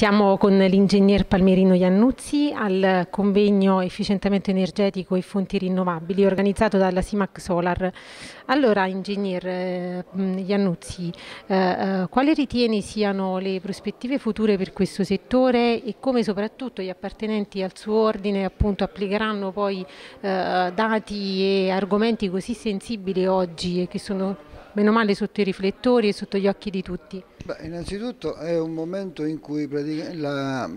Siamo con l'ingegner Palmerino Iannuzzi al convegno Efficientamento energetico e fonti rinnovabili organizzato dalla Simac Solar. Allora, ingegner eh, Iannuzzi, eh, eh quali ritieni siano le prospettive future per questo settore e come soprattutto gli appartenenti al suo ordine appunto, applicheranno poi eh, dati e argomenti così sensibili oggi e che sono meno male sotto i riflettori e sotto gli occhi di tutti? Beh, innanzitutto è un momento in cui la,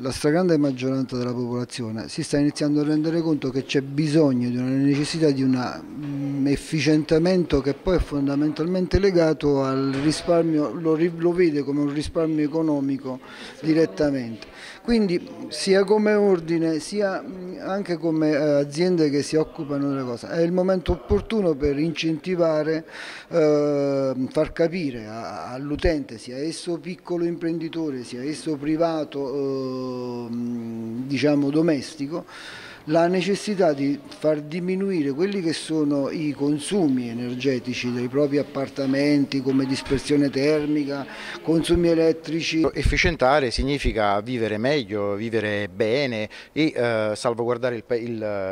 la stragrande maggioranza della popolazione si sta iniziando a rendere conto che c'è bisogno di una necessità di una efficientamento che poi è fondamentalmente legato al risparmio, lo, lo vede come un risparmio economico direttamente. Quindi sia come ordine sia anche come eh, aziende che si occupano della cosa, è il momento opportuno per incentivare, eh, far capire all'utente, sia esso piccolo imprenditore, sia esso privato, eh, diciamo domestico, la necessità di far diminuire quelli che sono i consumi energetici dei propri appartamenti come dispersione termica, consumi elettrici. Efficientare significa vivere meglio, vivere bene e eh, salvaguardare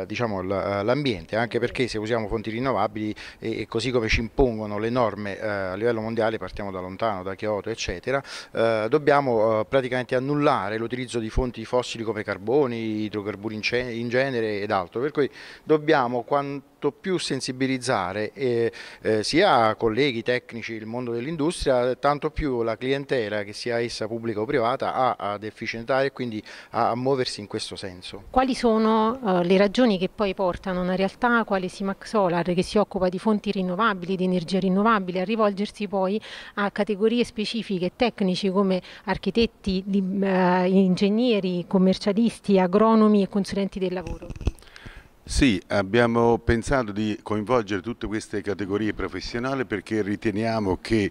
diciamo, l'ambiente, diciamo, anche perché se usiamo fonti rinnovabili e, e così come ci impongono le norme eh, a livello mondiale, partiamo da lontano, da Kyoto eccetera, eh, dobbiamo eh, praticamente annullare l'utilizzo di fonti fossili come carboni, idrocarburi in genere, genere ed altro, per cui dobbiamo quanto quanto più sensibilizzare eh, eh, sia colleghi tecnici, il mondo dell'industria, tanto più la clientela, che sia essa pubblica o privata, ha ad efficientare e quindi a, a, muoversi in questo senso. Quali sono uh, le ragioni che poi portano una realtà quale Simax Solar, che si occupa di fonti rinnovabili, di energia rinnovabile, a rivolgersi poi a categorie specifiche, tecnici come architetti, di, uh, eh, ingegneri, commercialisti, agronomi e consulenti del lavoro? Sì, abbiamo pensato di coinvolgere tutte queste categorie professionali perché riteniamo che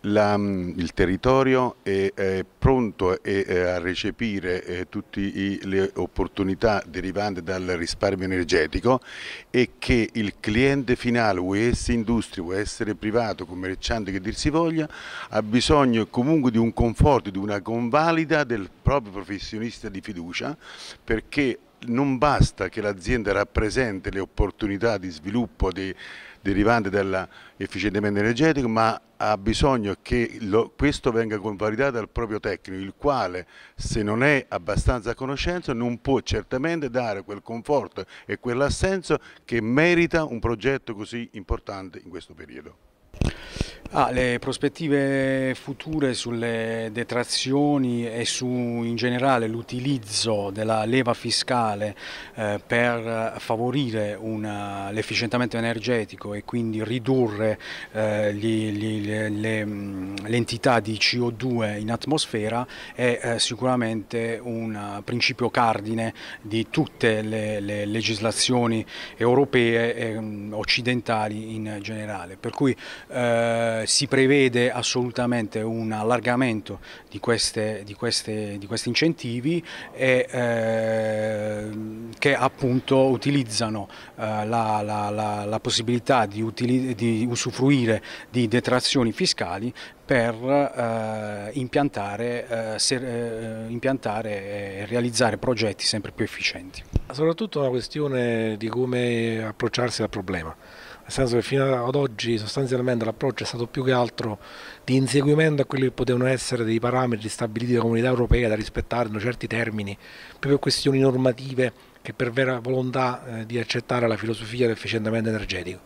la, mm, il territorio è, è pronto è, è eh, a recepire eh, tutte le opportunità derivanti dal risparmio energetico e che il cliente finale, vuoi essere industria, vuoi essere privato, commerciante che dir si voglia, ha bisogno comunque di un conforto, di una convalida del proprio professionista di fiducia perché non basta che l'azienda rappresenti le opportunità di sviluppo di, derivanti dall'efficientamento energetico, ma ha bisogno che lo, questo venga convalidato dal proprio tecnico, il quale se non è abbastanza a conoscenza non può certamente dare quel conforto e quell'assenso che merita un progetto così importante in questo periodo. Ah, le prospettive future sulle detrazioni e su in generale l'utilizzo della leva fiscale eh, per favorire l'efficientamento energetico e quindi ridurre eh, l'entità le, di CO2 in atmosfera è eh, sicuramente un principio cardine di tutte le, le legislazioni europee e occidentali in generale. Per cui eh, si prevede assolutamente un allargamento di, queste, di, queste, di questi incentivi e, eh, che appunto utilizzano eh, la, la, la, la, possibilità di, di usufruire di detrazioni fiscali per eh, impiantare, eh, ser, eh, impiantare, e realizzare progetti sempre più efficienti. Soprattutto una questione di come approcciarsi al problema nel senso che fino ad oggi sostanzialmente l'approccio è stato più che altro di inseguimento a quelli che potevano essere dei parametri stabiliti dalla comunità europea da rispettare in certi termini, proprio questioni normative che per vera volontà eh, di accettare la filosofia dell'efficientamento energetico.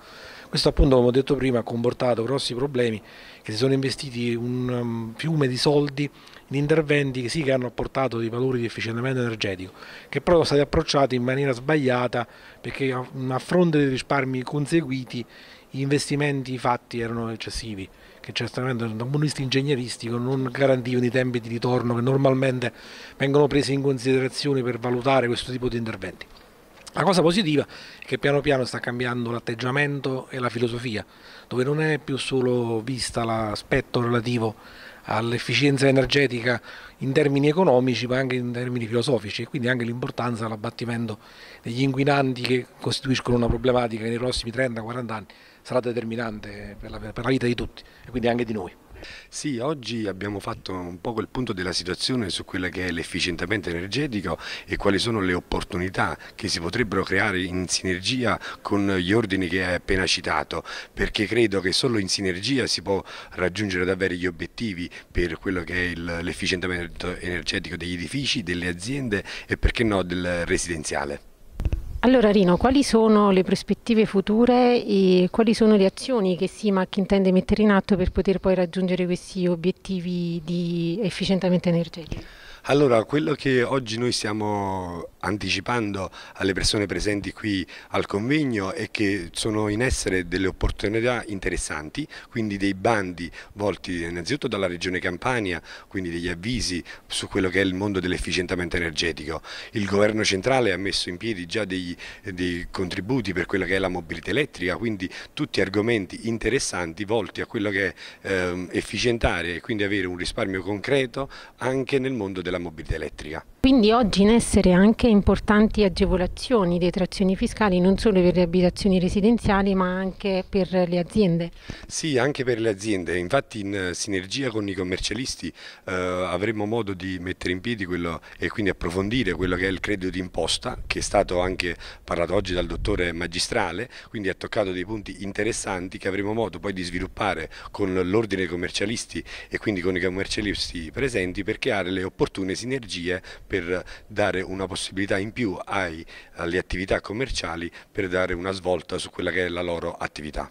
Questo appunto, come ho detto prima, ha comportato grossi problemi che si sono investiti un um, fiume di soldi in interventi che sì che hanno apportato dei valori di efficientamento energetico, che però sono stati approcciati in maniera sbagliata perché a fronte dei risparmi conseguiti gli investimenti fatti erano eccessivi, che certamente da un punto di vista ingegneristico non garantivano i tempi di ritorno che normalmente vengono presi in considerazione per valutare questo tipo di interventi. La cosa positiva è che piano piano sta cambiando l'atteggiamento e la filosofia, dove non è più solo vista l'aspetto relativo all'efficienza energetica in termini economici ma anche in termini filosofici e quindi anche l'importanza dell'abbattimento degli inquinanti che costituiscono una problematica che nei prossimi 30-40 anni sarà determinante per la, vita di tutti e quindi anche di noi. Sì, oggi abbiamo fatto un po' il punto della situazione su quella che è l'efficientamento energetico e quali sono le opportunità che si potrebbero creare in sinergia con gli ordini che hai appena citato, perché credo che solo in sinergia si può raggiungere davvero gli obiettivi per quello che è l'efficientamento energetico degli edifici, delle aziende e perché no del residenziale. Allora Rino, quali sono le prospettive future e quali sono le azioni che SIMAC intende mettere in atto per poter poi raggiungere questi obiettivi di efficientamento energetico? Allora, quello che oggi noi stiamo anticipando alle persone presenti qui al convegno è che sono in essere delle opportunità interessanti, quindi dei bandi volti innanzitutto dalla regione Campania, quindi degli avvisi su quello che è il mondo dell'efficientamento energetico. Il governo centrale ha messo in piedi già dei, dei contributi per quella che è la mobilità elettrica, quindi tutti argomenti interessanti volti a quello che è ehm, efficientare e quindi avere un risparmio concreto anche nel mondo della mobilità elettrica. Quindi oggi in essere anche in importanti agevolazioni, detrazioni fiscali non solo per le abitazioni residenziali ma anche per le aziende. Sì, anche per le aziende, infatti in sinergia con i commercialisti eh, avremo modo di mettere in piedi quello, e quindi approfondire quello che è il credito d'imposta che è stato anche parlato oggi dal dottore magistrale, quindi ha toccato dei punti interessanti che avremo modo poi di sviluppare con l'ordine dei commercialisti e quindi con i commercialisti presenti per creare le opportune sinergie per dare una possibilità flessibilità in più ai, alle attività commerciali per dare una svolta su quella che è la loro attività.